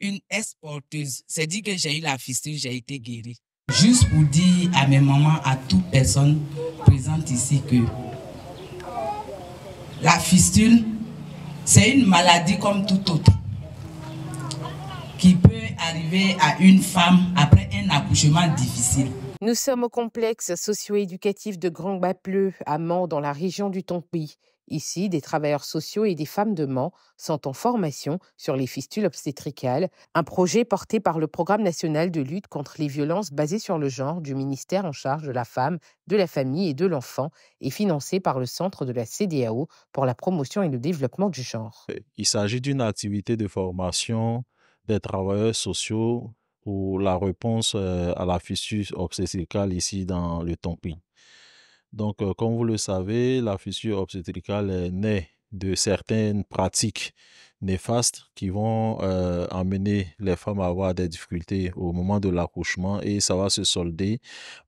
une exporteuse. C'est dit que j'ai eu la fistule, j'ai été guérie. Juste pour dire à mes mamans, à toute personne présente ici que la fistule, c'est une maladie comme tout autre qui peut arriver à une femme après un accouchement difficile. Nous sommes au complexe socio-éducatif de Grand Bapleu à Mans dans la région du Tompi. Ici, des travailleurs sociaux et des femmes de Mans sont en formation sur les fistules obstétricales, un projet porté par le Programme national de lutte contre les violences basées sur le genre du ministère en charge de la femme, de la famille et de l'enfant et financé par le Centre de la CDAO pour la promotion et le développement du genre. Il s'agit d'une activité de formation des travailleurs sociaux pour la réponse euh, à la fistule obstétricale ici dans le Tonkin. Donc, euh, comme vous le savez, la fissure obstétricale naît de certaines pratiques néfastes qui vont euh, amener les femmes à avoir des difficultés au moment de l'accouchement et ça va se solder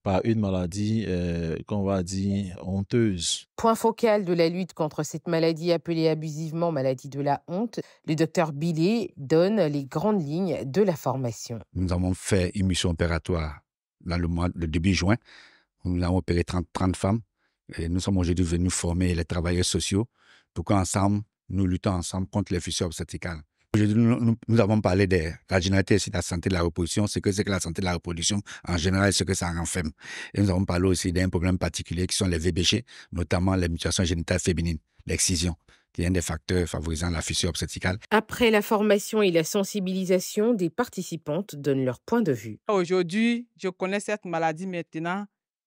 par une maladie euh, qu'on va dire honteuse. Point focal de la lutte contre cette maladie appelée abusivement maladie de la honte, le docteur Billet donne les grandes lignes de la formation. Nous avons fait une mission opératoire le, le début juin nous avons opéré 30, femmes. Et nous sommes aujourd'hui venus former les travailleurs sociaux pour qu'ensemble, nous luttons ensemble contre les fissures obstétricales. Aujourd'hui, nous, avons parlé de la généralité de la santé de la reproduction, ce que c'est que la santé de la reproduction en général, ce que ça renferme. Et nous avons parlé aussi d'un problème particulier qui sont les VBG, notamment les mutations génitales féminines, l'excision qui est un des facteurs favorisant la fissure obstétricale. Après la formation et la sensibilisation, des participantes donnent leur point de vue. Aujourd'hui, je connais cette maladie maintenant.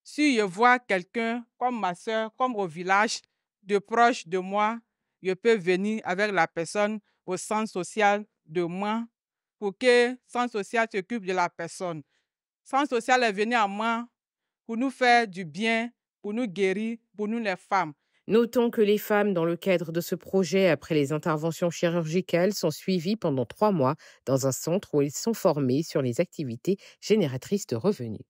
Si je vois quelqu'un comme ma soeur, comme au village, de proche de moi, je peux venir avec la personne au centre social de moi pour que le centre social s'occupe de la personne. Le centre social est venu à moi pour nous faire du bien, pour nous guérir, pour nous les femmes. Notons que les femmes, dans le cadre de ce projet, après les interventions chirurgicales, sont suivies pendant trois mois dans un centre où elles sont formées sur les activités génératrices de revenus.